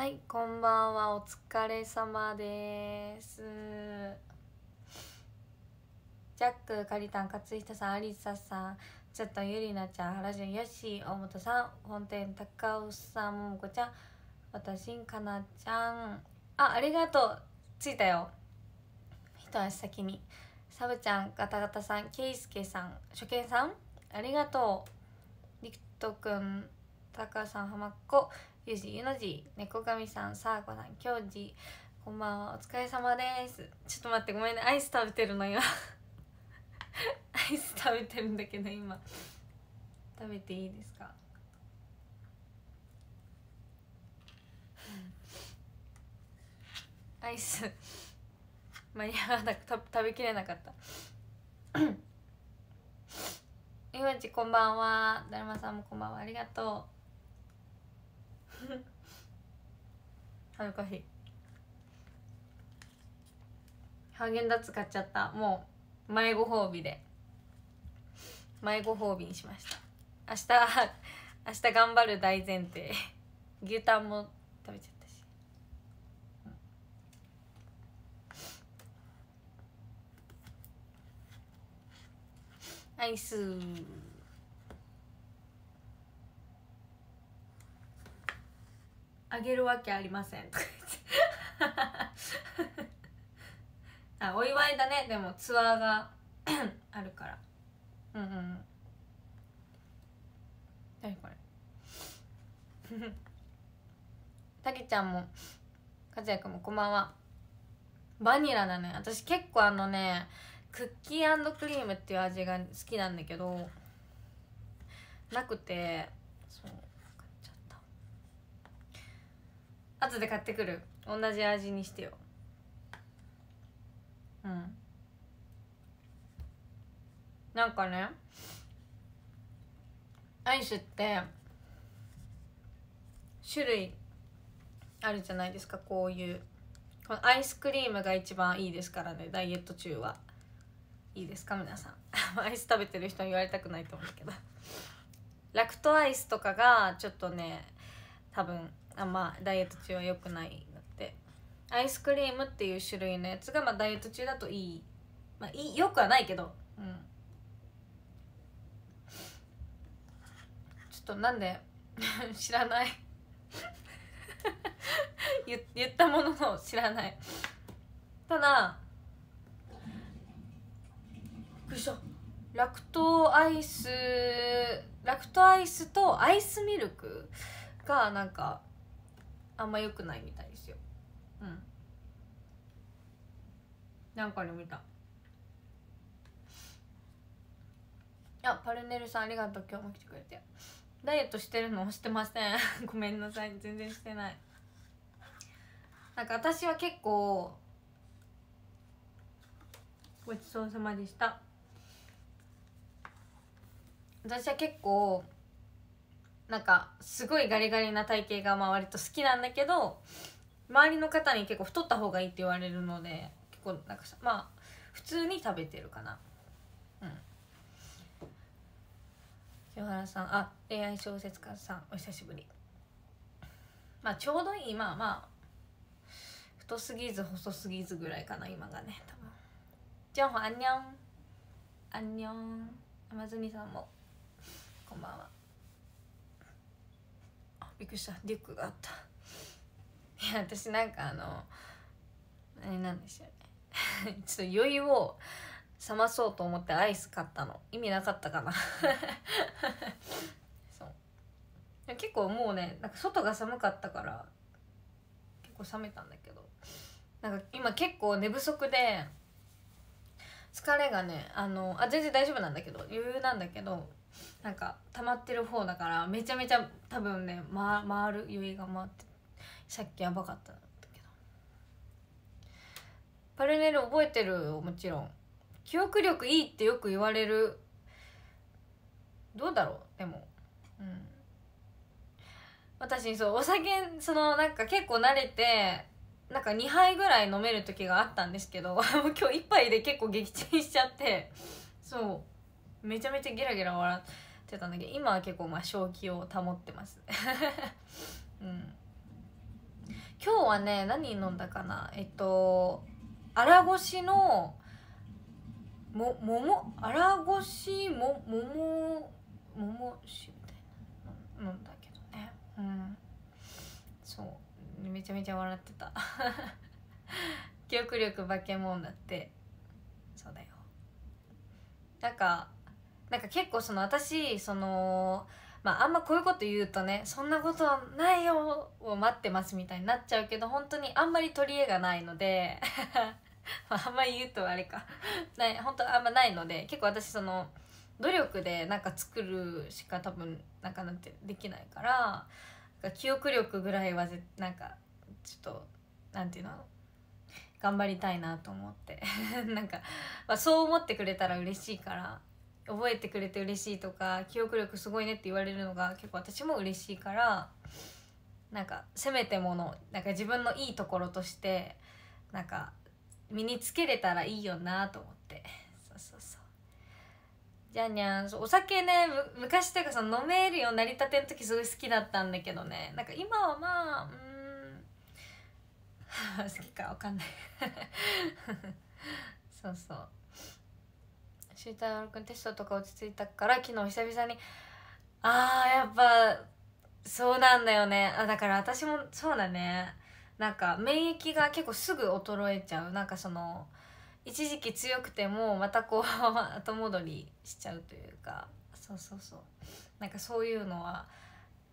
はいこんばんはお疲れ様ですジャックかりたん勝久さんありささんちょっとゆりなちゃん原潤よし大本さん本店高尾さんももこちゃん私かなちゃんあありがとう着いたよ一足先にサブちゃんガタガタさんケイスケさん初見さんありがとうりくとくんたかさんはまっこゆじゆのじ猫神さんさあこさんきょうじこんばんはお疲れ様ですちょっと待ってごめんねアイス食べてるの今 アイス食べてるんだけど今食べていいですかアイス間に合わなくた、食べきれなかった ゆまちこんばんはだるまさんもこんばんはありがとう恥ずかしいハーゲンダッツ買っちゃったもう前ご褒美で前ご褒美にしました明日明日頑張る大前提牛タンも食べちゃったしアイスあげるわけありません」とか言ってあお祝いだねでもツアーが あるからうんうん何これたけ ちゃんも和也やくんもこんばんはバニラだね私結構あのねクッキークリームっていう味が好きなんだけどなくてそう後で買ってくる同じ味にしてようんなんかねアイスって種類あるじゃないですかこういうこのアイスクリームが一番いいですからねダイエット中はいいですか皆さん アイス食べてる人に言われたくないと思うけどラクトアイスとかがちょっとね多分あんまダイエット中は良くないってアイスクリームっていう種類のやつが、まあ、ダイエット中だといい,、まあ、いいよくはないけどうんちょっとなんで 知らない 言言ったものの知らないただびっくりしたラクトアイスラクトアイスとアイスミルクがなんかあんま良くないみたいですようんなんかに見たいやパルネルさんありがとう今日も来てくれてダイエットしてるのしてません ごめんなさい全然してないなんか私は結構ごちそうさまでした私は結構なんかすごいガリガリな体型がまあ割と好きなんだけど周りの方に結構太った方がいいって言われるので結構なんかまあ普通に食べてるかなうん清原さんあ恋愛小説家さんお久しぶりまあちょうどいいまあまあ太すぎず細すぎずぐらいかな今がね多分ジョンホンあんにょんあんにょんアマズさんもこんばんはびっくりしたリュックがあったいや私なんかあのあれなんですよねちょっと余裕を冷まそうと思ってアイス買ったの意味なかったかな そう結構もうねなんか外が寒かったから結構冷めたんだけどなんか今結構寝不足で疲れがねあのあ全然大丈夫なんだけど余裕なんだけどなんか溜まってる方だからめちゃめちゃ多分ね、ま、回る余いが回ってさっきやばかったんだけどパルネル覚えてるもちろん記憶力いいってよく言われるどうだろうでもうん私そうお酒そのなんか結構慣れてなんか2杯ぐらい飲める時があったんですけど 今日1杯で結構撃沈しちゃってそうめちゃめちゃゲラゲラ笑ってたんだけど今は結構まあ正気を保ってます うん今日はね何飲んだかなえっと荒越のも桃荒越も桃桃酒みたいな飲んだけどねうんそうめちゃめちゃ笑ってた 記憶力化け物だってそうだよなんかなんか結構その私そのまああんまこういうこと言うとねそんなことないよを待ってますみたいになっちゃうけど本当にあんまり取り柄がないので あんまり言うとあれかない本当あんまないので結構私その努力でなんか作るしか多分なかなてできないから記憶力ぐらいはぜなんかちょっとなんていうの頑張りたいなと思って なんか、まあ、そう思ってくれたら嬉しいから覚えてくれて嬉しいとか記憶力すごいねって言われるのが結構私も嬉しいからなんかせめてものなんか自分のいいところとしてなんか身につけれたらいいよなと思ってそうそうそうじゃにゃんお酒ね昔というかその飲めるようになりたての時すごい好きだったんだけどねなんか今はまあうん 好きかわかんない そうそう周太郎君テストとか落ち着いたから昨日久々にああやっぱそうなんだよねあだから私もそうだねなんか免疫が結構すぐ衰えちゃうなんかその一時期強くてもまたこう 後戻りしちゃうというかそうそうそうなんかそういうのは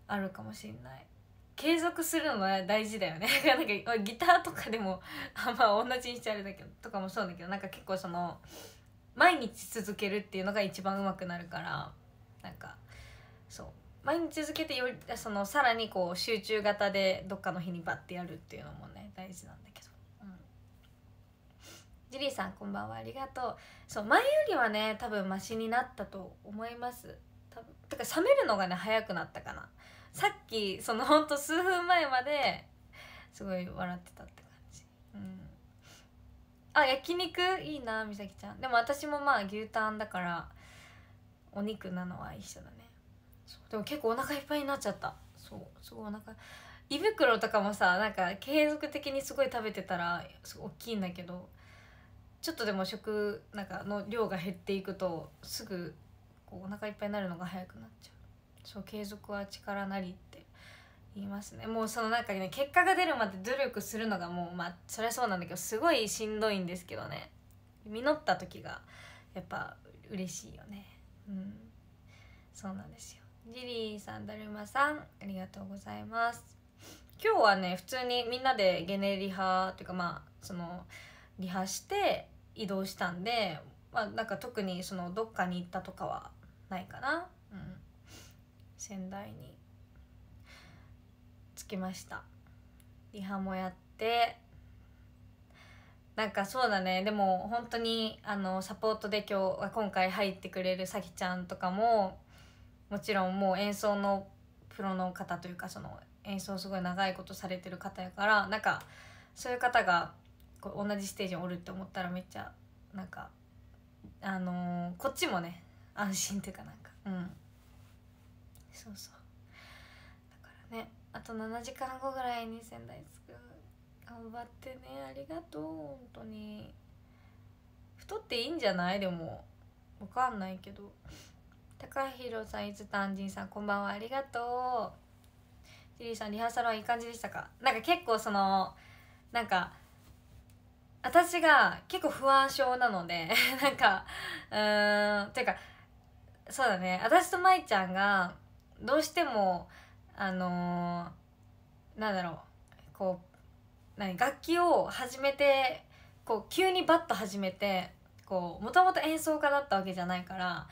あるかもしんない継続するのは大事だよね なんかギターとかでもあんま同じにしちゃあれだけどとかもそうだけどなんか結構その毎日続けるっていうのが一番うまくなるからなんかそう毎日続けてよりそのさらにこう集中型でどっかの日にバッてやるっていうのもね大事なんだけど、うん、ジリーさんこんばんはありがとうそう前よりはね多分マシになったと思います多分だから冷めるのがね早くなったかなさっきそのほんと数分前まですごい笑ってたって感じうんあ焼肉いいなみさきちゃんでも私もまあ牛タンだからお肉なのは一緒だねでも結構お腹いっぱいになっちゃったそうすごいお腹胃袋とかもさなんか継続的にすごい食べてたらすごい大きいんだけどちょっとでも食なんかの量が減っていくとすぐこうお腹いっぱいになるのが早くなっちゃうそう継続は力なりって言いますねもうその中にね結果が出るまで努力するのがもうまあそりゃそうなんだけどすごいしんどいんですけどね実った時がやっぱ嬉しいよねうんそうなんですよジリーさんだるまさんありがとうございます今日はね普通にみんなでゲネリハというかまあそのリハして移動したんでまあなんか特にそのどっかに行ったとかはないかなうん仙台にきましたリハもやってなんかそうだねでも本当にあのサポートで今日今回入ってくれるさきちゃんとかももちろんもう演奏のプロの方というかその演奏すごい長いことされてる方やからなんかそういう方がこう同じステージにおるって思ったらめっちゃなんかあのー、こっちもね安心というかなんかうんそうそうだからねあと7時間後ぐらいに仙台着く頑張ってねありがとう本当に太っていいんじゃないでもわかんないけど高弘さん伊豆丹んさんこんばんはありがとうジリーさんリハーサルはいい感じでしたかなんか結構そのなんか私が結構不安症なので なんかうーんていうかそうだね私と舞ちゃんがどうしてもあのー、なんだろうこう何楽器を始めてこう急にバッと始めてこうもともと演奏家だったわけじゃないから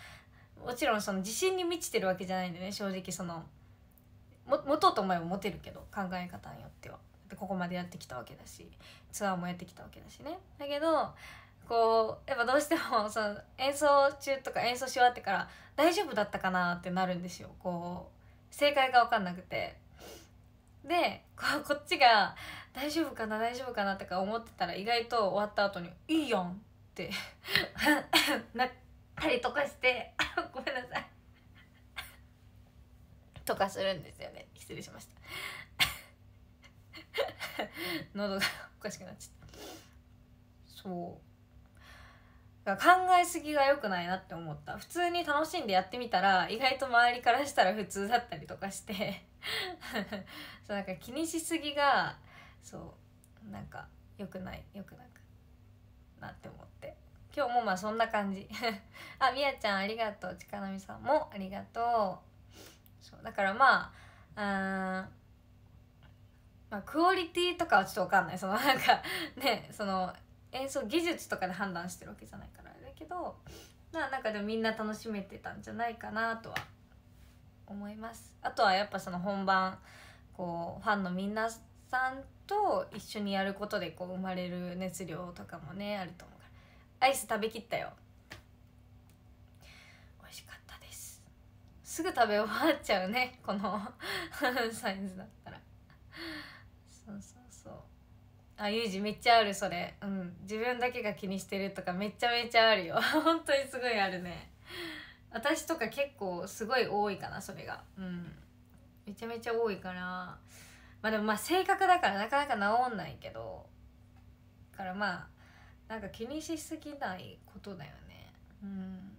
もちろんその自信に満ちてるわけじゃないんでね正直そのも持とうと思えば持てるけど考え方によってはでここまでやってきたわけだしツアーもやってきたわけだしねだけどこうやっぱどうしてもその演奏中とか演奏し終わってから大丈夫だったかなってなるんですよこ正解が分かんなくてで こっちが大丈夫かな大丈夫かなとか思ってたら意外と終わった後に「いいやん」って なったりとかして ごめんなさいとかするんですよね失礼しました喉がおかしくなっちゃったそう考えすぎが良くないなって思った普通に楽しんでやってみたら意外と周りからしたら普通だったりとかして そうなんか気にしすぎがそうなんか良くない良くなくなって思って今日もまあそんな感じ あみやちゃんありがとうちかなみさんもありがとうそうだからまあうんまあ、クオリティとかはちょっと分かんないそのなんかねその演奏技術とかで判断してるわけじゃないからあれだけどあなんかでもみんな楽しめてたんじゃないかなとは思いますあとはやっぱその本番こうファンのみんなさんと一緒にやることでこう生まれる熱量とかもねあると思うからアイス食べきったよ美味しかったですすぐ食べ終わっちゃうねこの サイズだったらそうそうあゆうじめっちゃあるそれうん自分だけが気にしてるとかめちゃめちゃあるよ 本当にすごいあるね私とか結構すごい多いかなそれがうんめちゃめちゃ多いからまあでもまあ性格だからなかなか治んないけどからまあなんか気にしすぎないことだよねうん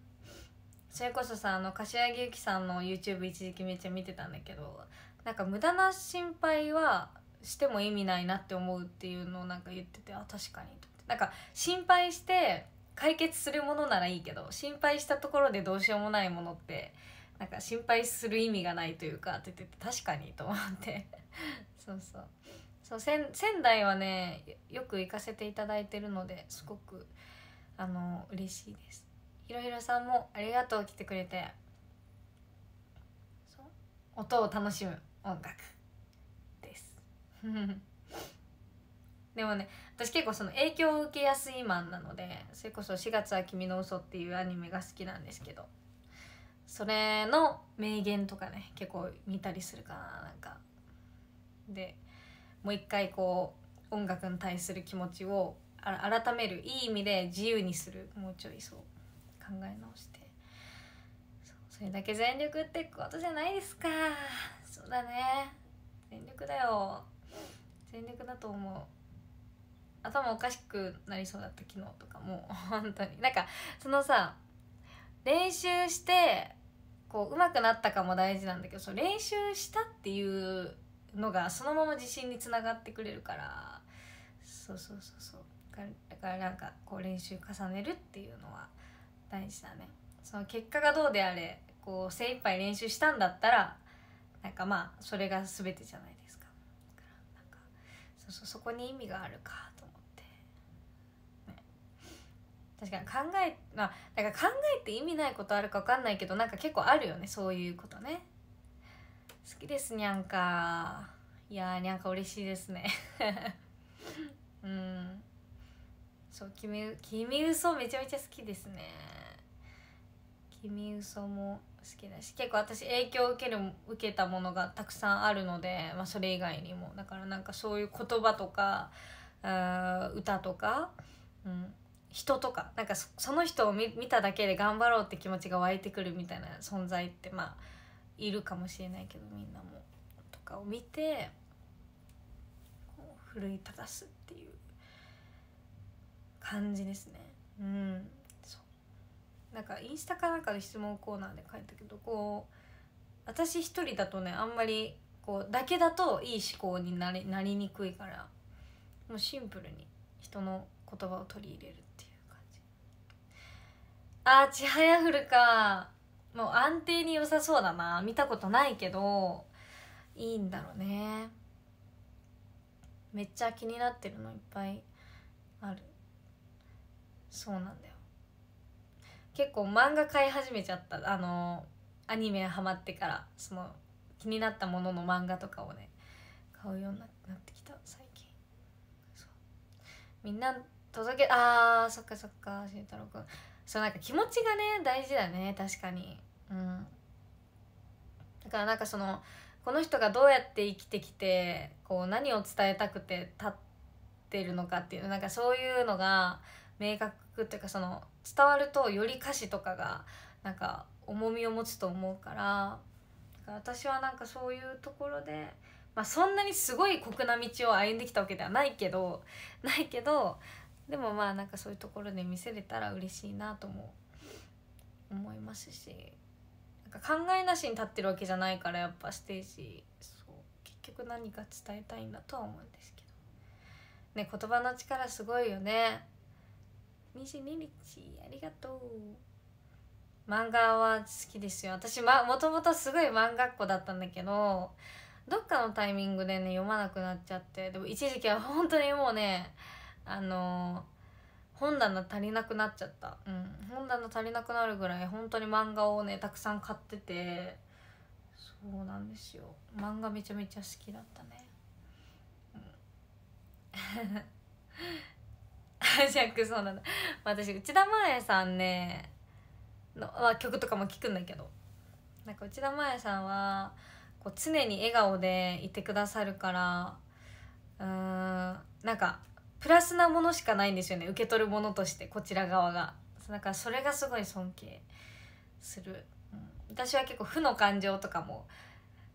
それこそさあの柏木由紀さんの YouTube 一時期めっちゃ見てたんだけどなんか無駄な心配はしても意味ないなって思うっていうのをなんか言っててあ確かになんか心配して解決するものならいいけど心配したところでどうしようもないものってなんか心配する意味がないというかって言ってて確かにと思って そうそうそう仙仙台はねよく行かせていただいてるのですごくあの嬉しいですひろひろさんもありがとう来てくれて音を楽しむ音楽でもね私結構その影響を受けやすいマンなのでそれこそ「4月は君の嘘っていうアニメが好きなんですけどそれの名言とかね結構見たりするかななんかでもう一回こう音楽に対する気持ちを改めるいい意味で自由にするもうちょいそう考え直してそれだけ全力ってことじゃないですかそうだね全力だよ戦略だと思う頭おかしくなりそうだった昨日とかもう 本当になんかそのさ練習してこう上手くなったかも大事なんだけどそ練習したっていうのがそのまま自信につながってくれるからそうそうそうそうだからなんかこう練習重ねるっていうのは大事だねその結果がどうであれこう精一杯練習したんだったらなんかまあそれが全てじゃないですかそうそうそこに意味があるかと思って、ね、確かに考えまあだから考えて意味ないことあるか分かんないけどなんか結構あるよねそういうことね好きですにゃんかいやにゃんか嬉しいですね うんそう「君君嘘めちゃめちゃ好きですね君嘘も好きだし結構私影響を受ける受けたものがたくさんあるので、まあ、それ以外にもだからなんかそういう言葉とか歌とか、うん、人とかなんかその人を見ただけで頑張ろうって気持ちが湧いてくるみたいな存在ってまあいるかもしれないけどみんなも。とかを見て奮い立たすっていう感じですね。うんなんかインスタかなんかの質問コーナーで書いたけどこう私一人だとねあんまりこうだけだといい思考になりなりにくいからもうシンプルに人の言葉を取り入れるっていう感じあーちはやふるかもう安定に良さそうだな見たことないけどいいんだろうねめっちゃ気になってるのいっぱいあるそうなんだよ結構漫画買い始めちゃったあのアニメハマってからその気になったものの漫画とかをね買うようになってきた最近みんな届けあーそっかそっか慎太郎くんそうなんか気持ちがね大事だね確かにうんだからなんかそのこの人がどうやって生きてきてこう何を伝えたくて立ってるのかっていうなんかそういうのが明確くっていうかその伝わるとより歌詞とかがなんか重みを持つと思うから私はなんかそういうところで、まあ、そんなにすごい酷な道を歩んできたわけではないけどないけどでもまあなんかそういうところで見せれたら嬉しいなとも思いますしなんか考えなしに立ってるわけじゃないからやっぱステージそう結局何か伝えたいんだとは思うんですけどね言葉の力すごいよね。22日ありがとう漫画は好きですよ私、ま、もともとすごい漫画っ子だったんだけどどっかのタイミングでね読まなくなっちゃってでも一時期は本当にもうねあのー、本棚足りなくなっちゃった、うん、本棚足りなくなるぐらい本当に漫画をねたくさん買っててそうなんですよ漫画めちゃめちゃ好きだったね、うんジャックそうなんだ私内田真礼さんねのは曲とかも聴くんだけどなんか内田真礼さんはこう常に笑顔でいてくださるからうーんなんかプラスなものしかないんですよね受け取るものとしてこちら側がだからそれがすごい尊敬する、うん、私は結構負の感情とかも、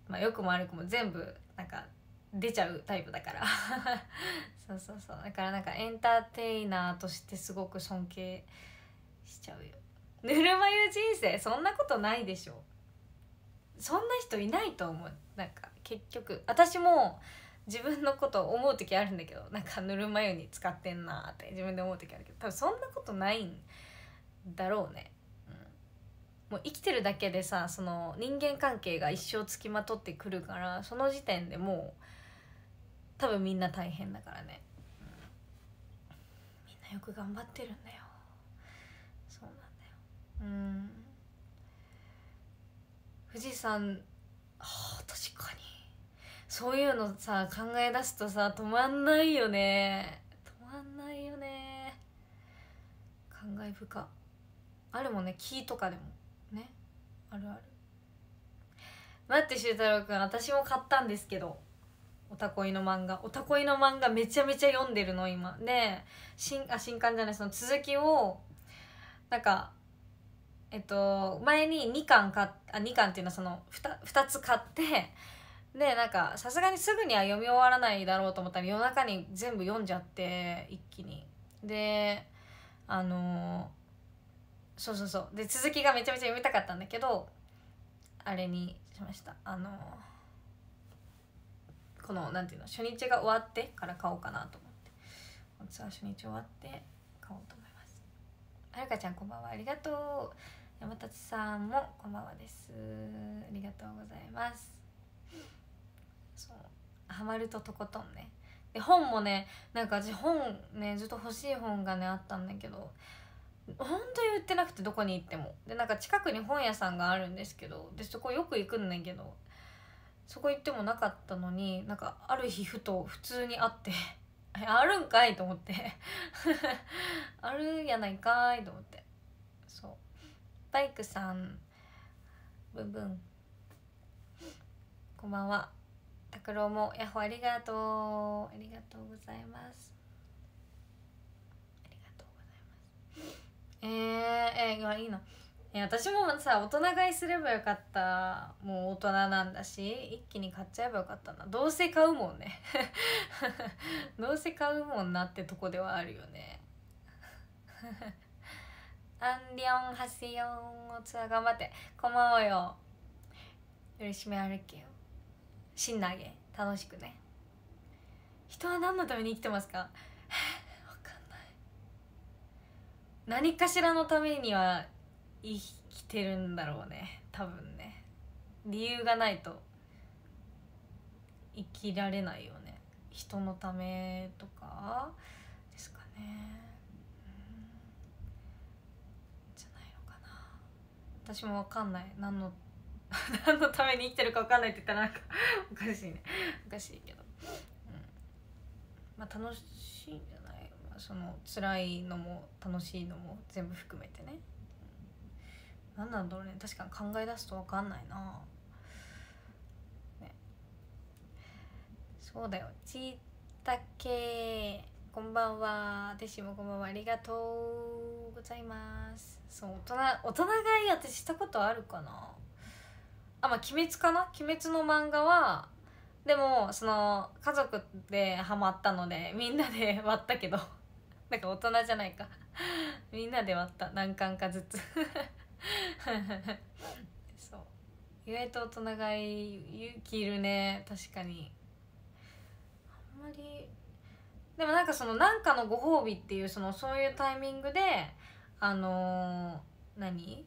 まあ、よくも悪くも全部なんか出ちゃうタイプだから そうそうそうだからなんかエンターテイナーとしてすごく尊敬しちゃうよぬるま湯人生そんなことないでしょそんな人いないと思うなんか結局私も自分のこと思う時あるんだけどなんかぬるま湯に使ってんなって自分で思う時あるけど多分そんなことないんだろうね、うん、もう生きてるだけでさその人間関係が一生つきまとってくるからその時点でもう多分みんな大変だからね、うん、みんなよく頑張ってるんだよそうなんだようん富士山はあ確かにそういうのさ考え出すとさ止まんないよね止まんないよね感慨深あるもんね木とかでもねあるある待って修太郎くん私も買ったんですけどおたこいの漫画おたこいの漫画めちゃめちゃ読んでるの今で新あ新刊じゃないその続きをなんかえっと前に2巻買あ2巻っていうのはその 2, 2つ買ってでなんかさすがにすぐには読み終わらないだろうと思ったら夜中に全部読んじゃって一気にであのそうそうそうで続きがめちゃめちゃ読みたかったんだけどあれにしましたあのこのなんていうの初日が終わってから買おうかなと思って本日は初日終わって買おうと思いますはるかちゃんこんばんはありがとう山達さんもこんばんはですありがとうございますそうハマるととことんねで本もねなんか私本ねずっと欲しい本がねあったんだけど本当に売ってなくてどこに行ってもでなんか近くに本屋さんがあるんですけどでそこよく行くんだけどそこ行ってもなかったのになんかある日ふと普通に会って あるんかいと思って あるんやないかいと思ってそうバイクさんブンブンこんばんは拓郎もヤッホありがとうありがとうございますありがとうございますえー、えー、いいいなえ私もさ大人買いすればよかったもう大人なんだし一気に買っちゃえばよかったなどうせ買うもんね どうせ買うもんなってとこではあるよねアンリョンハセヨンおツアー頑張ってこまおうよよろしめ歩けよ芯投げ楽しくね人は何のために生きてますかわかんない何かしらのためには生きてるんだろうね多分ね理由がないと生きられないよね人のためとかですかねじゃないのかな私も分かんない何の 何のために生きてるか分かんないって言ったらなんか おかしいねおかしいけど、うん、まあ楽しいんじゃない、まあ、その辛いのも楽しいのも全部含めてね何なんだろうね確かに考え出すと分かんないな、ね、そうだよちたけこんばんは私もこんばんはありがとうございますそう大人大人いい私したことあるかなあまあ鬼滅かな鬼滅の漫画はでもその家族でハマったのでみんなで 割ったけどなんか大人じゃないかみんなで割った何巻かずつそう意外と大人がい勇気いるね確かにあんまりでもなんかそのなんかのご褒美っていうそのそういうタイミングであのー、何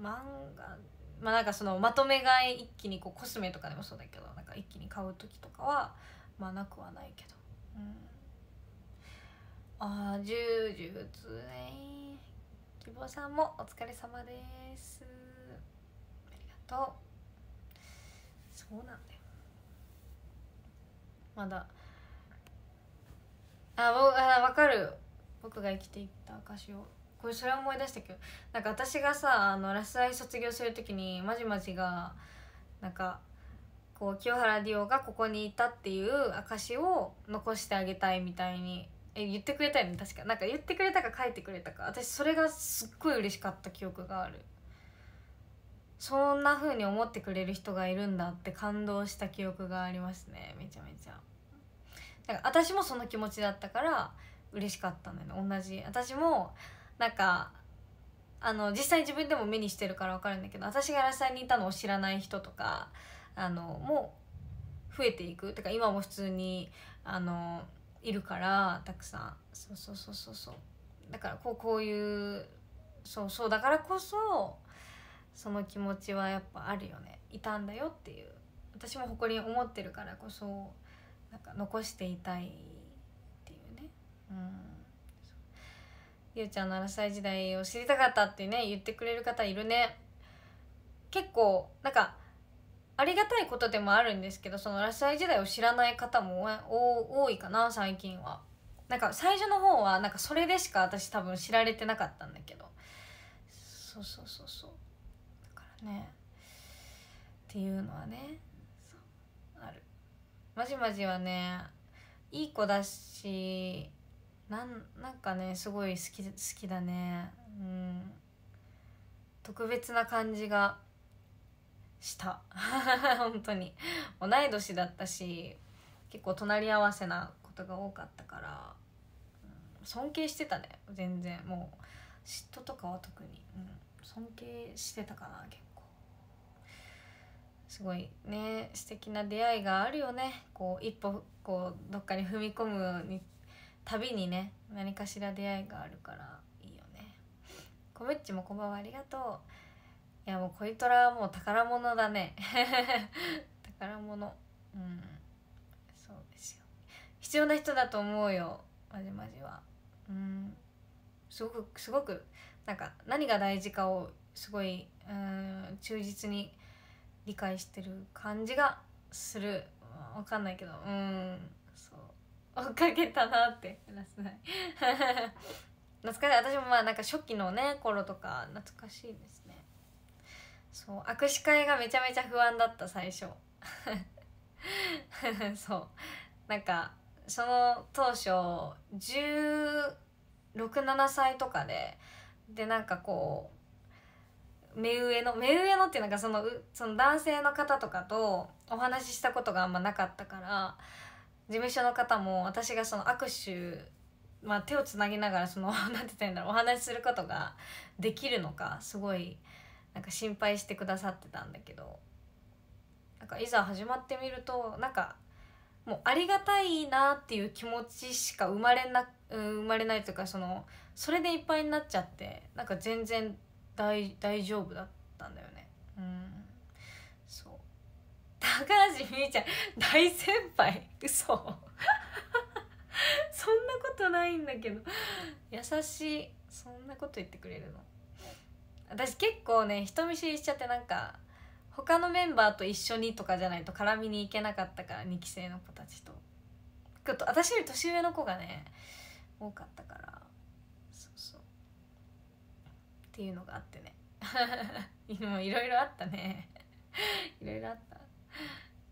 漫画まあなんかそのまとめ買い一気にこうコスメとかでもそうだけどなんか一気に買う時とかはまあなくはないけどうんああ1010通希望さんもお疲れ様ですありがとうそうなんだよまだあ僕あ分かる僕が生きていった証をこれそれ思い出したけどなんか私がさあのラスアイ卒業するときにまじまじがなんかこう清原ディオがここにいたっていう証を残してあげたいみたいにえ言ってくれたよね確かなんか言ってくれたか書いてくれたか私それがすっごい嬉しかった記憶があるそんな風に思ってくれる人がいるんだって感動した記憶がありますねめちゃめちゃなんか私もその気持ちだったから嬉しかったんだよね同じ私もなんかあの実際自分でも目にしてるから分かるんだけど私がさんにいたのを知らない人とかあのもう増えていくてか今も普通にあのいるからたくさんそうそうそうそうそうだからこうこういうそうそうだからこそその気持ちはやっぱあるよねいたんだよっていう私も誇りに思ってるからこそなんか残していたいっていうねうんゆうちゃんの7歳時代を知りたかったってね言ってくれる方いるね結構なんかありがたいことでもあるんですけどそのラスアイ時代を知らない方も多いかな最近はなんか最初の方はなんかそれでしか私多分知られてなかったんだけどそうそうそうそうだからねっていうのはねあるまじまじはねいい子だしなんなんかねすごい好き好きだねうん特別な感じがした 本当に同い年だったし結構隣り合わせなことが多かったから、うん、尊敬してたね全然もう嫉妬とかは特に、うん、尊敬してたかな結構すごいね素敵な出会いがあるよねこう一歩こうどっかに踏み込むに旅にね何かしら出会いがあるからいいよねコムッチもこんばんはありがとういやもう恋トラはもう宝物だね 宝物うんそうですよ必要な人だと思うよまじまじはうんすごくすごくなんか何が大事かをすごいうん忠実に理解してる感じがするわかんないけどうんそう追っかけたなって話せない 懐かしい私もまあなんか初期のね頃とか懐かしいですそう握手会がめちゃめちゃ不安だった最初 そうなんかその当初1617歳とかででなんかこう目上の目上のっていうのがそのその男性の方とかとお話ししたことがあんまなかったから事務所の方も私がその握手まあ手をつなぎながらその何 て言ったらいいんだろうお話しすることができるのかすごいなんか心配してくださってたんだけどなんかいざ始まってみるとなんかもうありがたいなっていう気持ちしか生まれな生まれないというかそのそれでいっぱいになっちゃってなんか全然大大丈夫だったんだよねうんそう高橋みーちゃん大先輩嘘 そんなことないんだけど優しいそんなこと言ってくれるの私結構ね人見知りしちゃってなんか他のメンバーと一緒にとかじゃないと絡みに行けなかったから2期生の子たちと私より年上の子がね多かったからそうそうっていうのがあってね いろいろあったねいろいろあった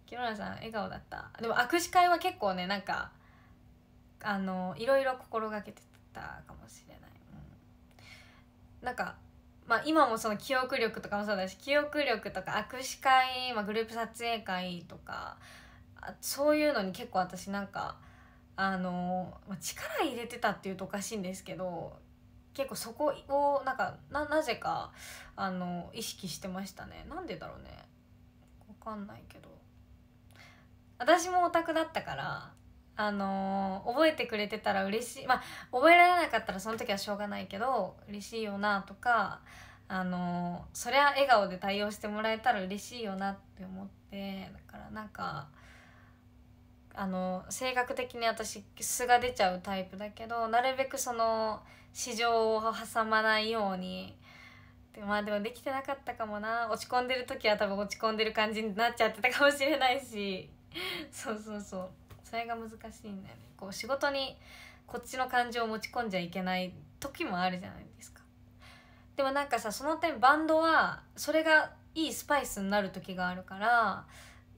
木村さん笑顔だったでも握手会は結構ねなんかあのいろいろ心がけてたかもしれない、うん、なんかまあ、今もその記憶力とかもそうだし記憶力とか握手会、まあ、グループ撮影会とかそういうのに結構私なんかあの力入れてたっていうとおかしいんですけど結構そこをなんかななぜかあの意識してましたねなんでだろうねわかんないけど私もオタクだったからあのー、覚えてくれてたら嬉しいまあ覚えられなかったらその時はしょうがないけど嬉しいよなとかあのー、そりゃ笑顔で対応してもらえたら嬉しいよなって思ってだからなんかあの性格的に私素が出ちゃうタイプだけどなるべくその市場を挟まないようにでまあでもできてなかったかもな落ち込んでる時は多分落ち込んでる感じになっちゃってたかもしれないし そうそうそうそれが難しいんだよねこう仕事にこっちの感情を持ち込んじゃいけない時もあるじゃないですかでもなんかさその点バンドはそれがいいスパイスになる時があるから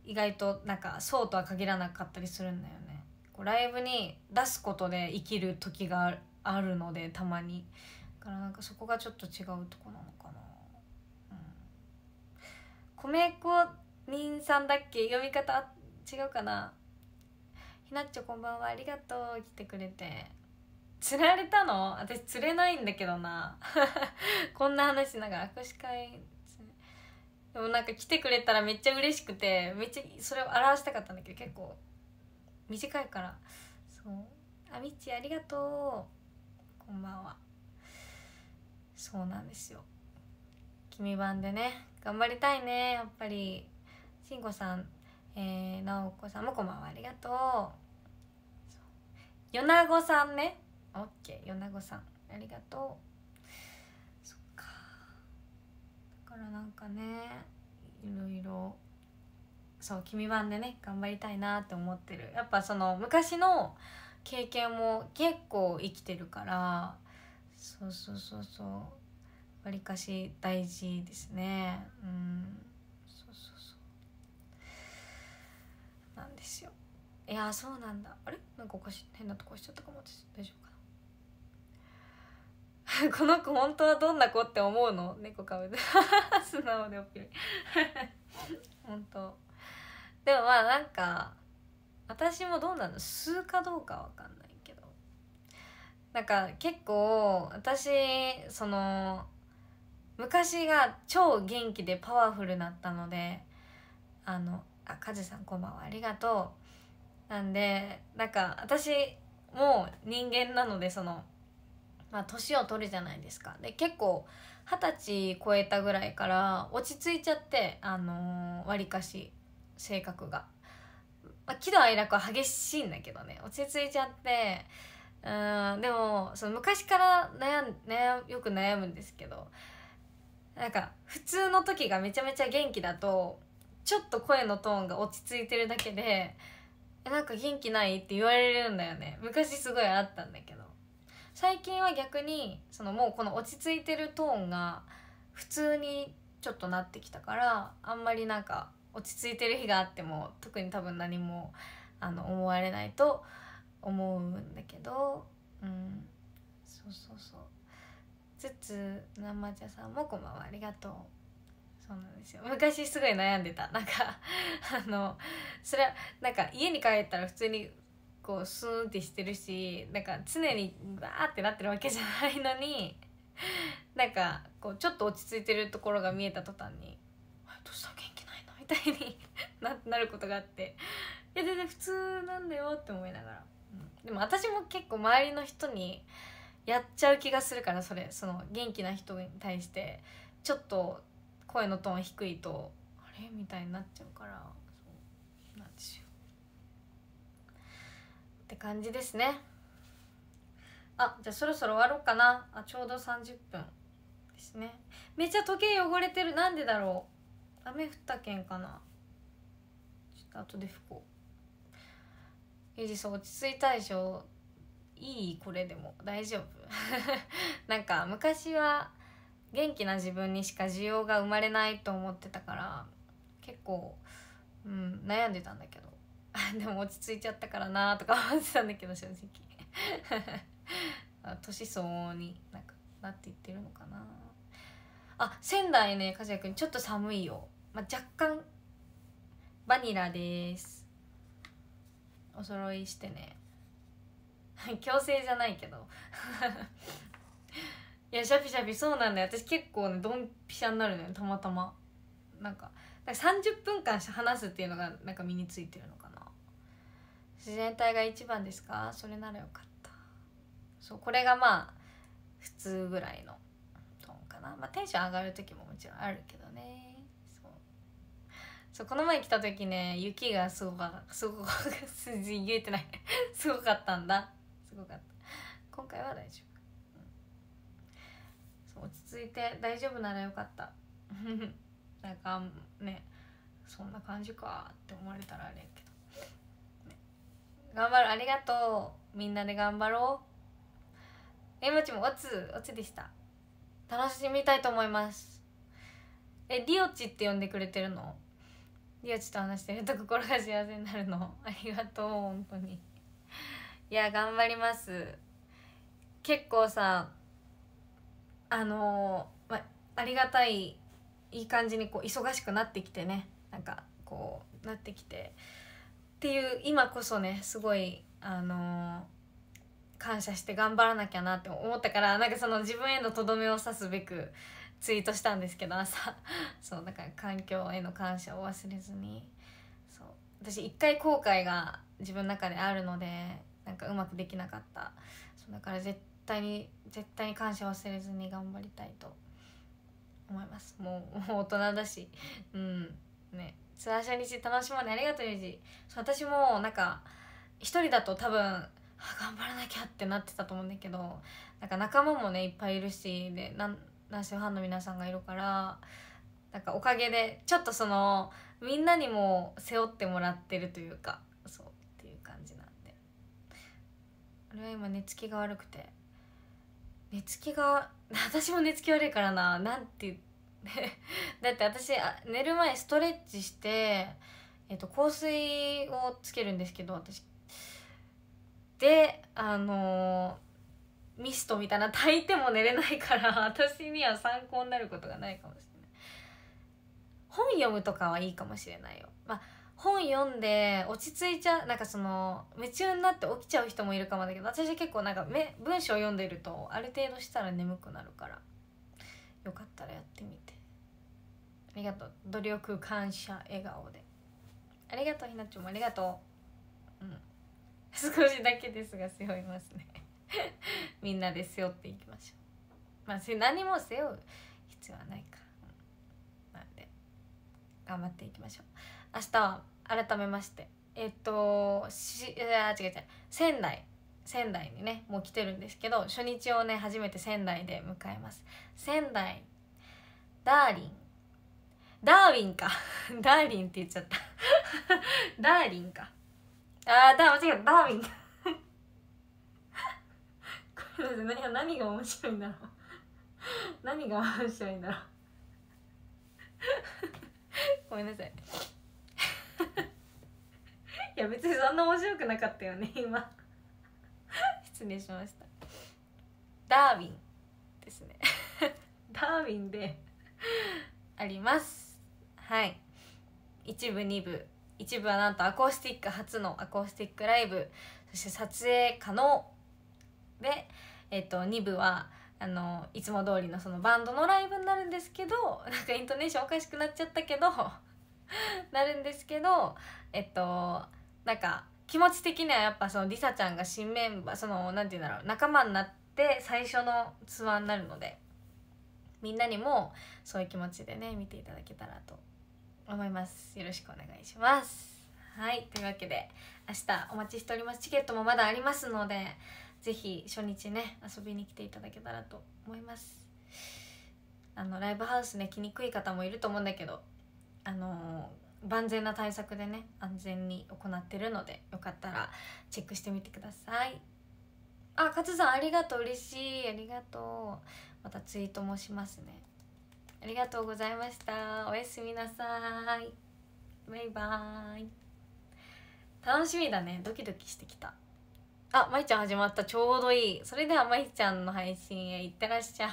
意外となんかそうとは限らなかったりするんだよねこうライブに出すことで生きる時があるのでたまにだからなんかそこがちょっと違うとこなのかなうん米粉人さんだっけ読み方違うかなひなっちょこんばんはありがとう来てくれて釣られたの私釣れないんだけどな こんな話なんか握手会でもなんか来てくれたらめっちゃ嬉しくてめっちゃそれを表したかったんだけど結構短いからそうあみっちありがとうこんばんはそうなんですよ君版でね頑張りたいねやっぱりしんこさんえー、直子さんもこんばんはありがとうよなごさんねオッケーなごさんありがとうそっかだからなんかねいろいろそう「君版」でね頑張りたいなって思ってるやっぱその昔の経験も結構生きてるからそうそうそうそうわりかし大事ですねうんやーそうなんだあれなんかおかしい変なとこしちゃったかも私大丈夫かな この子本当はどんな子って思うの猫かぶで 素直でおっぴり 本当でもまあなんか私もどうなの吸うかどうかわかんないけどなんか結構私その昔が超元気でパワフルだったのであのあカズさんこんばんはありがとうなんでなんか私も人間なのでそのまあ年を取るじゃないですかで結構二十歳超えたぐらいから落ち着いちゃってあのわ、ー、りかし性格が、まあ、喜怒哀楽は激しいんだけどね落ち着いちゃってうんでもその昔から悩ん悩よく悩むんですけどなんか普通の時がめちゃめちゃ元気だとちょっと声のトーンが落ち着いてるだけで「えなんか元気ない?」って言われるんだよね昔すごいあったんだけど最近は逆にそのもうこの落ち着いてるトーンが普通にちょっとなってきたからあんまりなんか落ち着いてる日があっても特に多分何もあの思われないと思うんだけどうんそうそうそう。つつ生茶さんもこんばんはありがとう。そうなんですよ昔すごい悩んでたなんか あのそれはなんか家に帰ったら普通にこうスーンってしてるしなんか常にバーってなってるわけじゃないのになんかこうちょっと落ち着いてるところが見えた途端に「どうしたら元気ないの?」みたいに ななることがあっていや全然普通なんだよって思いながら、うん、でも私も結構周りの人にやっちゃう気がするからそれその元気な人に対してちょっと声のトーン低いとあれみたいになっちゃうからそうなんですって感じですねあじゃあそろそろ終わろうかなあちょうど30分ですねめっちゃ時計汚れてるなんでだろう雨降ったけんかなちょっと後で拭こうゆうじさん落ち着いたでしょいいこれでも大丈夫 なんか昔は元気な自分にしか需要が生まれないと思ってたから結構、うん、悩んでたんだけど でも落ち着いちゃったからなとか思ってたんだけど正直 年相応になんかなっていってるのかなあ仙台ね和也くんちょっと寒いよ、まあ、若干バニラですお揃いしてね 強制じゃないけどいやシャピシャピそうなんだよ私結構ねドンピシャになるのよたまたまなんかか30分間話すっていうのがなんか身についてるのかな自然体が一番ですかそれならよかったそうこれがまあ普通ぐらいのトーンかなまあテンション上がる時ももちろんあるけどねそうこの前来た時ね雪がすごかすごか 言えてないすごかったんだすごかった今回は大丈夫落ち着いて大丈夫ならよかった なんかねそんな感じかって思われたらあれやけど、ね、頑張るありがとうみんなで頑張ろうえもちも落つ落ちでした楽しみたいと思いますえリオチって呼んでくれてるのリオチと話してると心が幸せになるのありがとう本当にいや頑張ります結構さあのー、まあ、ありがたいいい感じにこう忙しくなってきてねなんかこうなってきてっていう今こそねすごいあのー、感謝して頑張らなきゃなって思ったからなんかその自分へのとどめを刺すべくツイートしたんですけど朝 そうだから環境への感謝を忘れずにそう私一回後悔が自分の中であるのでなんかうまくできなかった。そうだから絶対に絶対に感謝忘れずに頑張りたいと思いますもう もう大人だしうんねツアー初日楽しもうねありがとうゆうじ私もなんか一人だと多分頑張らなきゃってなってたと思うんだけどなんか仲間もねいっぱいいるしでなん男子ファンの皆さんがいるからなんかおかげでちょっとそのみんなにも背負ってもらってるというかれは今寝つきが悪くて寝つきが 私も寝つき悪いからななんて だって私寝る前ストレッチして、えっと香水をつけるんですけど私であのミストみたいな 炊いても寝れないから私には参考になることがないかもしれない本読むとかはいいかもしれないよまあ本読んで落ち着いちゃうなんかその夢中になって起きちゃう人もいるかもだけど私は結構なんかめ文章読んでるとある程度したら眠くなるからよかったらやってみてありがとう努力感謝笑顔でありがとうひなちゃんもありがとううん 少しだけですが背負いますね みんなで背負っていきましょうまあ何も背負う必要はないか、なんで頑張っていきましょう明日は改めましてえっとしいや違う違う仙台仙台にねもう来てるんですけど初日をね初めて仙台で迎えます仙台ダーリンダーウィンか ダーリンって言っちゃった ダーリンかあーだ間違えたダーウィンだ これ何が何が面白いんだろう何が面白いんだろうごめんなさいいや別にそんな面白くなかったよね今失礼しましたダーウィンですね ダーウィンでありますはい一部二部一部はなんとアコースティック初のアコースティックライブそして撮影可能でえっ、と二部はあのいつも通りのそのバンドのライブになるんですけどなんかイントネーションおかしくなっちゃったけど なるんですけどえっとなんか気持ち的にはやっぱそのりさちゃんが新メンバーその何て言うんだろう仲間になって最初のツアーになるのでみんなにもそういう気持ちでね見ていただけたらと思いますよろしくお願いしますはいというわけで明日お待ちしておりますチケットもまだありますので是非初日ね遊びに来ていただけたらと思いますあのライブハウスね来にくい方もいると思うんだけどあの万全な対策でね安全に行ってるのでよかったらチェックしてみてくださいあカズさんありがとう嬉しいありがとうまたツイートもしますねありがとうございましたおやすみなさいバイバイ楽しみだねドキドキしてきたあまいちゃん始まったちょうどいいそれではまいちゃんの配信へいってらっしゃい